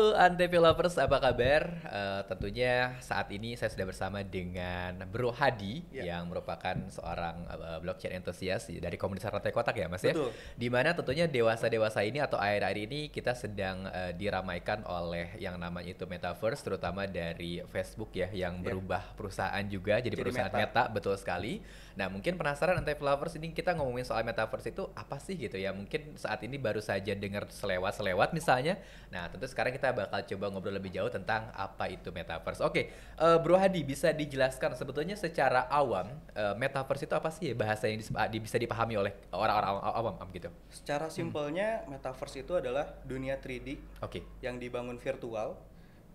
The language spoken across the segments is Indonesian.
Halo Lovers, apa kabar? Uh, tentunya saat ini saya sudah bersama dengan Bro Hadi yeah. yang merupakan seorang uh, blockchain entusias dari komunitas Rantai Kotak ya Mas ya? Betul. ya? Dimana tentunya dewasa-dewasa ini atau akhir-akhir ini kita sedang uh, diramaikan oleh yang namanya itu Metaverse terutama dari Facebook ya yang ya. berubah perusahaan juga jadi, jadi perusahaan meta. meta betul sekali. Nah mungkin penasaran Lovers ini kita ngomongin soal Metaverse itu apa sih gitu ya? Mungkin saat ini baru saja dengar selewat-selewat misalnya. Nah tentu sekarang kita bakal coba ngobrol lebih jauh tentang apa itu metaverse. Oke, okay, uh, eh, Bro Hadi bisa dijelaskan sebetulnya secara awam uh, metaverse itu apa sih bahasa yang bisa dipahami oleh orang-orang awam, awam gitu? Secara hmm. simpelnya metaverse itu adalah dunia 3D okay. yang dibangun virtual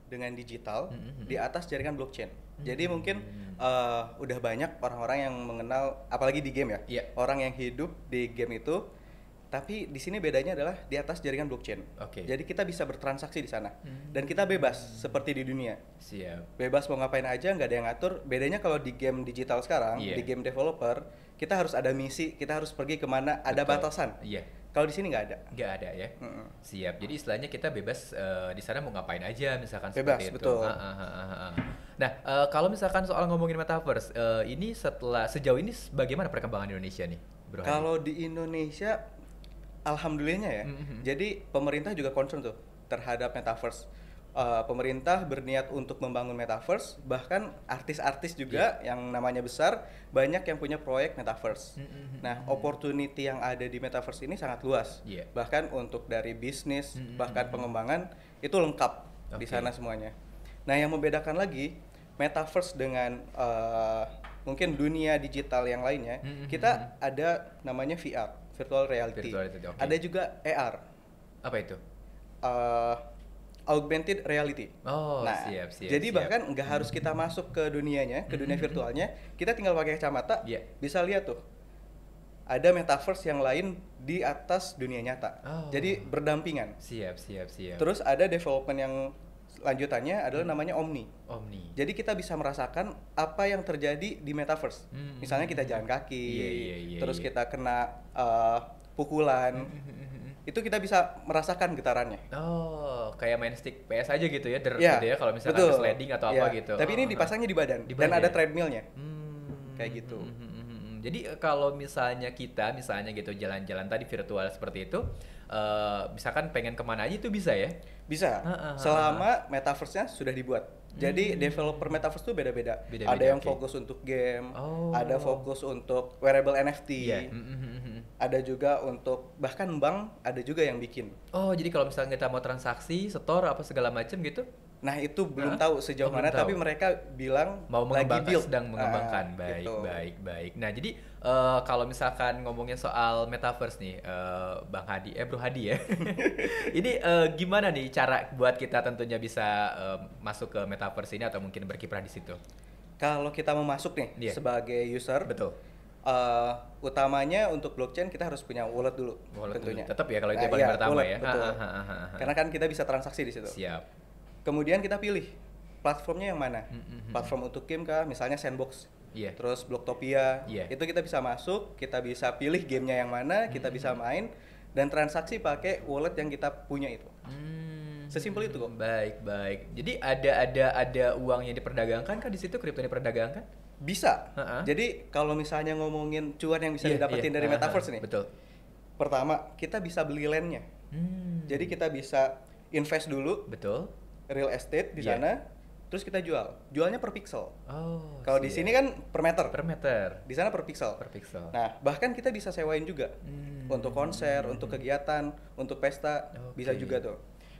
dengan digital hmm, hmm, hmm. di atas jaringan blockchain. Hmm. Jadi mungkin uh, udah banyak orang-orang yang mengenal apalagi di game ya, yeah. orang yang hidup di game itu tapi di sini bedanya adalah di atas jaringan blockchain. Oke. Okay. Jadi kita bisa bertransaksi di sana hmm. dan kita bebas seperti di dunia. Siap. Bebas mau ngapain aja, nggak ada yang ngatur. Bedanya kalau di game digital sekarang, yeah. di game developer, kita harus ada misi, kita harus pergi kemana, ada batasan. Iya. Yeah. Kalau di sini nggak ada. Nggak ada ya. Mm -mm. Siap. Jadi istilahnya kita bebas uh, di sana mau ngapain aja, misalkan bebas, seperti itu. Bebas Betul. Ah, ah, ah, ah. ah. Nah, uh, kalau misalkan soal ngomongin metaverse, uh, ini setelah sejauh ini bagaimana perkembangan Indonesia nih, Bro? Kalau di Indonesia alhamdulillahnya ya. Mm-hmm. Jadi pemerintah juga concern tuh terhadap metaverse. Uh, pemerintah berniat untuk membangun metaverse, bahkan artis-artis juga yeah. yang namanya besar banyak yang punya proyek metaverse. Mm-hmm. Nah, mm-hmm. opportunity yang ada di metaverse ini sangat luas. Yeah. Bahkan untuk dari bisnis, mm-hmm. bahkan pengembangan itu lengkap okay. di sana semuanya. Nah, yang membedakan lagi metaverse dengan uh, mungkin dunia digital yang lainnya, mm-hmm. kita ada namanya VR virtual reality. Virtual reality okay. Ada juga AR. Apa itu? Uh, augmented reality. Oh, nah, siap, siap. Jadi siap. bahkan nggak harus kita mm-hmm. masuk ke dunianya, ke dunia mm-hmm. virtualnya, kita tinggal pakai kacamata, yeah. bisa lihat tuh. Ada metaverse yang lain di atas dunia nyata. Oh. Jadi berdampingan. Siap, siap, siap. Terus ada development yang lanjutannya adalah hmm. namanya omni. Omni. Jadi kita bisa merasakan apa yang terjadi di metaverse. Hmm. Misalnya kita jalan kaki, yeah, yeah, yeah, iya. terus yeah. kita kena uh, pukulan. Hmm, hmm, itu kita bisa merasakan getarannya. Oh, kayak main stick PS aja gitu ya, der yeah, gitu ya kalau misalnya betul. ada sliding atau yeah. apa iya. gitu. Tapi oh, ini oh, dipasangnya oh. di badan, di badan dan ya? ada treadmillnya. Hmm. Kayak gitu. Hmm, hmm. Jadi eh, kalau misalnya kita misalnya gitu jalan-jalan tadi virtual seperti itu, uh, misalkan pengen kemana aja itu bisa ya? Bisa. Ha, ha, ha, Selama metaverse-nya sudah dibuat. Jadi hmm. developer metaverse tuh beda-beda. Ada yang okay. fokus untuk game, oh. ada fokus untuk wearable NFT, yeah. Hmm, hmm, hmm, ada juga untuk bahkan bank ada juga yang bikin. Oh, jadi kalau misalnya kita mau transaksi, setor apa segala macam gitu, Nah itu belum tahu sejauh mana, tahu. tapi mereka bilang mau lagi build sedang mengembangkan. Ah, baik, gitu. baik, baik. Nah jadi uh, kalau misalkan ngomongin soal metaverse nih, uh, Bang Hadi, eh Bro Hadi ya, ini uh, gimana nih cara buat kita tentunya bisa uh, masuk ke metaverse ini atau mungkin berkiprah di situ? Kalau kita mau masuk nih yeah. sebagai user, betul uh, utamanya untuk blockchain kita harus punya wallet dulu wallet tentunya. Dulu. Tetap ya kalau itu nah, yang paling iya, pertama ya. Betul. Karena kan kita bisa transaksi di situ. Siap kemudian kita pilih platformnya yang mana mm-hmm. platform untuk game kah misalnya sandbox yeah. terus Blocktopia yeah. itu kita bisa masuk kita bisa pilih gamenya yang mana kita mm-hmm. bisa main dan transaksi pakai wallet yang kita punya itu mm-hmm. sesimpel itu kok baik baik jadi ada ada ada uang yang diperdagangkan kah di situ kripto yang diperdagangkan bisa uh-huh. jadi kalau misalnya ngomongin cuan yang bisa yeah, didapetin yeah. dari uh-huh. metaverse nih betul pertama kita bisa beli landnya mm. jadi kita bisa invest dulu betul real estate di yeah. sana terus kita jual jualnya per pixel oh kalau di sini kan per meter per meter di sana per pixel per pixel nah bahkan kita bisa sewain juga hmm. untuk konser hmm. untuk kegiatan untuk pesta okay. bisa juga tuh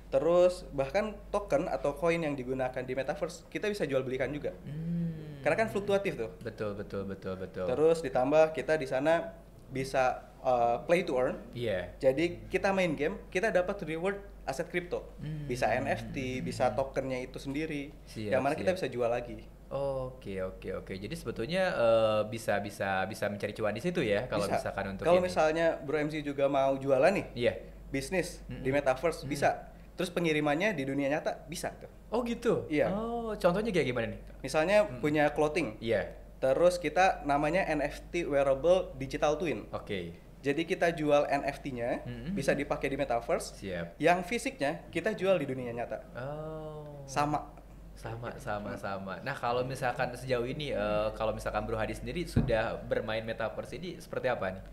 terus bahkan token atau koin yang digunakan di metaverse kita bisa jual belikan juga hmm. karena kan fluktuatif tuh betul betul betul betul terus ditambah kita di sana bisa uh, play to earn yeah. jadi kita main game kita dapat reward aset kripto. Hmm. Bisa NFT, hmm. bisa tokennya itu sendiri. Siap, yang mana siap. kita bisa jual lagi. Oke oke oke. Jadi sebetulnya uh, bisa bisa bisa mencari cuan di situ ya kalau bisa. misalkan untuk Kalau misalnya Bro MC juga mau jualan nih. Iya. Yeah. Bisnis -hmm. di metaverse -hmm. bisa. Terus pengirimannya di dunia nyata bisa tuh. Oh gitu. Iya. Oh, contohnya kayak gimana nih? Misalnya hmm. punya clothing. Iya. Yeah. Terus kita namanya NFT wearable digital twin. Oke. Okay jadi kita jual NFT-nya mm-hmm. bisa dipakai di metaverse. Siap. Yang fisiknya kita jual di dunia nyata. Oh. Sama. Sama sama sama. Nah, kalau misalkan sejauh ini uh, kalau misalkan Bro Hadi sendiri sudah bermain metaverse ini seperti apa nih?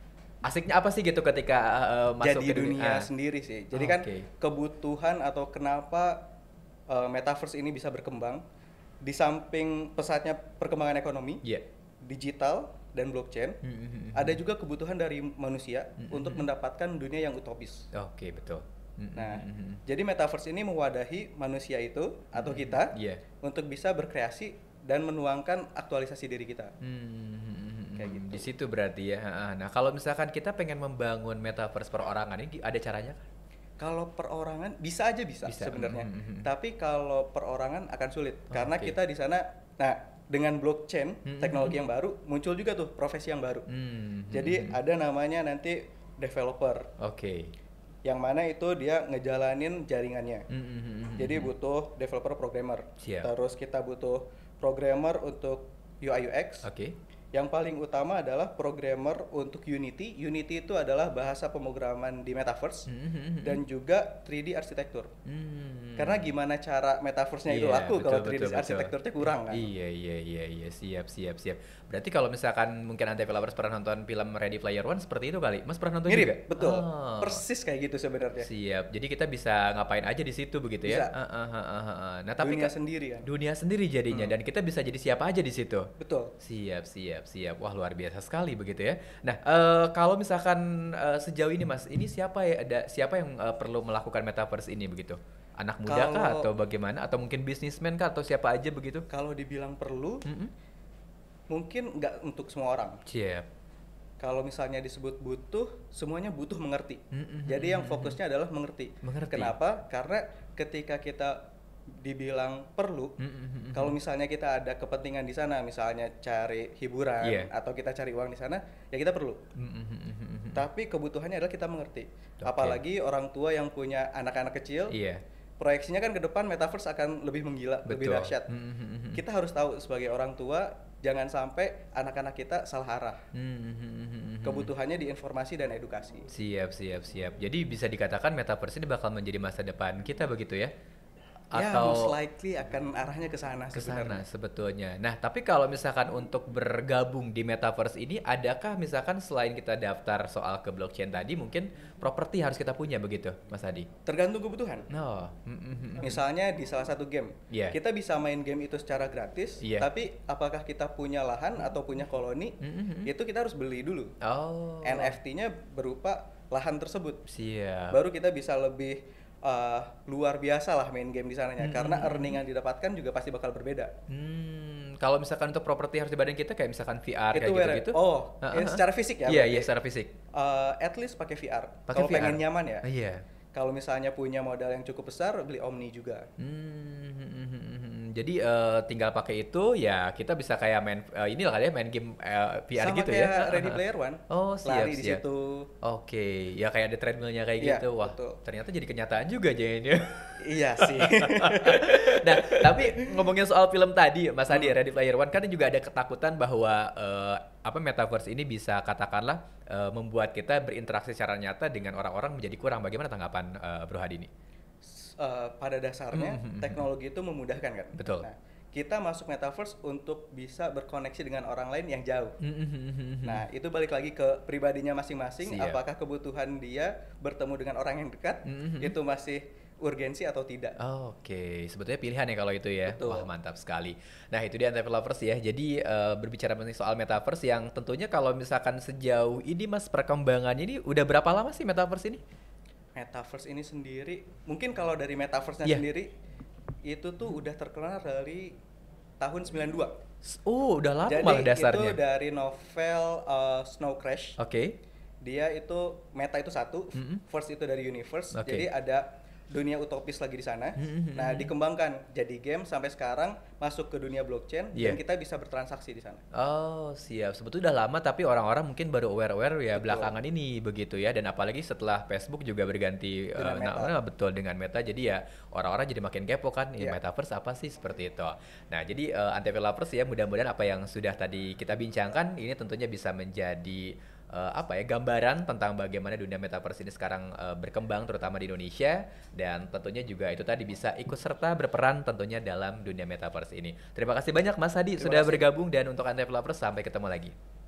Asiknya apa sih gitu ketika uh, masuk Jadi ke dunia, dunia sendiri sih. Jadi oh, kan okay. kebutuhan atau kenapa uh, metaverse ini bisa berkembang di samping pesatnya perkembangan ekonomi, yeah. digital, dan blockchain, hmm, hmm, hmm, hmm. ada juga kebutuhan dari manusia hmm. untuk mendapatkan dunia yang utopis. Oke, okay, betul. Nah, mm-hmm. jadi metaverse ini mewadahi manusia itu atau mm-hmm. kita yeah. untuk bisa berkreasi dan menuangkan aktualisasi diri kita. Mm-hmm. Kayak gitu. Di situ berarti ya. Nah, kalau misalkan kita pengen membangun metaverse perorangan ini ada caranya Kalau perorangan bisa aja bisa, bisa. sebenarnya. Mm-hmm. Tapi kalau perorangan akan sulit oh, karena okay. kita di sana nah dengan blockchain hmm. hmm teknologi hmm. yang baru muncul juga tuh profesi yang baru. Hmm. hmm Jadi ada namanya nanti developer. Oke. Okay. Yang mana itu dia ngejalanin jaringannya. Hmm. Jadi butuh developer programmer. Siap. Terus kita butuh programmer untuk UI UX. Oke. Okay yang paling utama adalah programmer untuk Unity. Unity itu adalah bahasa pemrograman di metaverse mm-hmm. dan juga 3D arsitektur. Mm-hmm. Karena gimana cara metaverse-nya yeah, itu iya, laku betul, kalau 3D betul, arsitekturnya kurang kan? Iya iya iya iya siap siap siap. Berarti kalau misalkan mungkin nanti developers pernah nonton film Ready Player One seperti itu kali. Mas pernah nonton Mirip, juga? betul. Oh. Persis kayak gitu sebenarnya. Siap. Jadi kita bisa ngapain aja di situ begitu ya? Bisa. Uh, uh, uh, uh, Nah, tapi dunia sendiri kan. Dunia sendiri jadinya hmm. dan kita bisa jadi siapa aja di situ. Betul. Siap siap. Siap, siap. Wah luar biasa sekali begitu ya. Nah, uh, kalau misalkan uh, sejauh ini Mas, ini siapa ya ada siapa yang uh, perlu melakukan metaverse ini begitu? Anak muda kalau, kah atau bagaimana atau mungkin bisnismen kah atau siapa aja begitu? Kalau dibilang perlu, mm -hmm. mungkin nggak untuk semua orang. Siap. Kalau misalnya disebut butuh, semuanya butuh mengerti. Mm -hmm. Jadi yang fokusnya adalah mengerti. Mengerti. Kenapa? Karena ketika kita dibilang perlu mm-hmm. kalau misalnya kita ada kepentingan di sana misalnya cari hiburan yeah. atau kita cari uang di sana ya kita perlu mm-hmm. tapi kebutuhannya adalah kita mengerti okay. apalagi orang tua yang punya anak-anak kecil yeah. proyeksinya kan ke depan metaverse akan lebih menggila Betul. lebih dahsyat mm-hmm. kita harus tahu sebagai orang tua jangan sampai anak-anak kita salah arah mm-hmm. kebutuhannya di informasi dan edukasi siap siap siap jadi bisa dikatakan metaverse ini bakal menjadi masa depan kita begitu ya ya, atau most likely akan arahnya ke sana ke sana sebetulnya. Nah, tapi kalau misalkan untuk bergabung di metaverse ini adakah misalkan selain kita daftar soal ke blockchain tadi mungkin properti harus kita punya begitu, Mas Adi? Tergantung kebutuhan. No. Misalnya di salah satu game, yeah. kita bisa main game itu secara gratis, yeah. tapi apakah kita punya lahan atau punya koloni? Mm-hmm. Itu kita harus beli dulu. Oh. NFT-nya berupa lahan tersebut. Siap. Baru kita bisa lebih uh, luar biasa lah main game di sananya hmm. karena earning yang didapatkan juga pasti bakal berbeda. Hmm, kalau misalkan untuk properti harus dibanding kita kayak misalkan VR kayak gitu, gitu. Oh, uh ah, -huh. Ya, ah, ah. secara fisik ya. Iya, yeah, iya yeah, secara fisik. Uh, at least pakai VR. Kalau pengen nyaman ya. Iya. Uh, yeah. Kalau misalnya punya modal yang cukup besar beli Omni juga. Hmm. hmm, hmm jadi uh, tinggal pakai itu ya kita bisa kayak main uh, eh, ini lah ya main game uh, eh, VR Sama gitu ya. kayak ya. Ready Player One. Oh, siap, Lari siap. di situ. Oke, okay. ya kayak ada treadmillnya kayak yeah, gitu. Wah, betul. ternyata jadi kenyataan juga jadinya. iya sih. nah, tapi ngomongin soal film tadi, Mas Adi, hmm. Ready Player One kan juga ada ketakutan bahwa uh, apa metaverse ini bisa katakanlah uh, membuat kita berinteraksi secara nyata dengan orang-orang menjadi kurang. Bagaimana tanggapan uh, Bro Hadi ini? uh, pada dasarnya mm -hmm. teknologi itu memudahkan kan. Betul. Nah, kita masuk metaverse untuk bisa berkoneksi dengan orang lain yang jauh. Hmm, nah, itu balik lagi ke pribadinya masing-masing. Apakah kebutuhan dia bertemu dengan orang yang dekat itu masih urgensi atau tidak. Oh, Oke, okay. sebetulnya pilihan ya kalau itu ya. Betul. Wah mantap sekali. Nah itu dia lovers ya. Jadi uh, berbicara soal metaverse yang tentunya kalau misalkan sejauh ini mas perkembangannya ini udah berapa lama sih metaverse ini? metaverse ini sendiri mungkin kalau dari metaverse-nya yeah. sendiri itu tuh udah terkenal dari tahun 92. Oh, udah lama Jadi, dasarnya. itu dari novel uh, Snow Crash. Oke. Okay. Dia itu meta itu satu, mm -hmm. first itu dari universe. Okay. Jadi ada dunia utopis lagi di sana. Hmm, hmm, hmm, nah, dikembangkan jadi game sampai sekarang masuk ke dunia blockchain yeah. dan iya. kita bisa bertransaksi di sana. Oh, siap. Sebetulnya udah lama tapi orang-orang mungkin baru aware-aware ya betul. belakangan ini begitu ya dan apalagi setelah Facebook juga berganti dengan uh, Nah, betul dengan Meta. Jadi ya orang-orang jadi makin kepo kan yeah. Iya. metaverse apa sih seperti itu. Nah, jadi uh, eh, Antivirus ya mudah-mudahan apa yang sudah tadi kita bincangkan ini tentunya bisa menjadi uh, apa ya gambaran tentang bagaimana dunia metaverse ini sekarang uh, berkembang terutama di Indonesia dan tentunya juga itu tadi bisa ikut serta berperan tentunya dalam dunia metaverse ini. Terima kasih banyak Mas Hadi Terima sudah kasih. bergabung dan untuk Anda pelapor sampai ketemu lagi.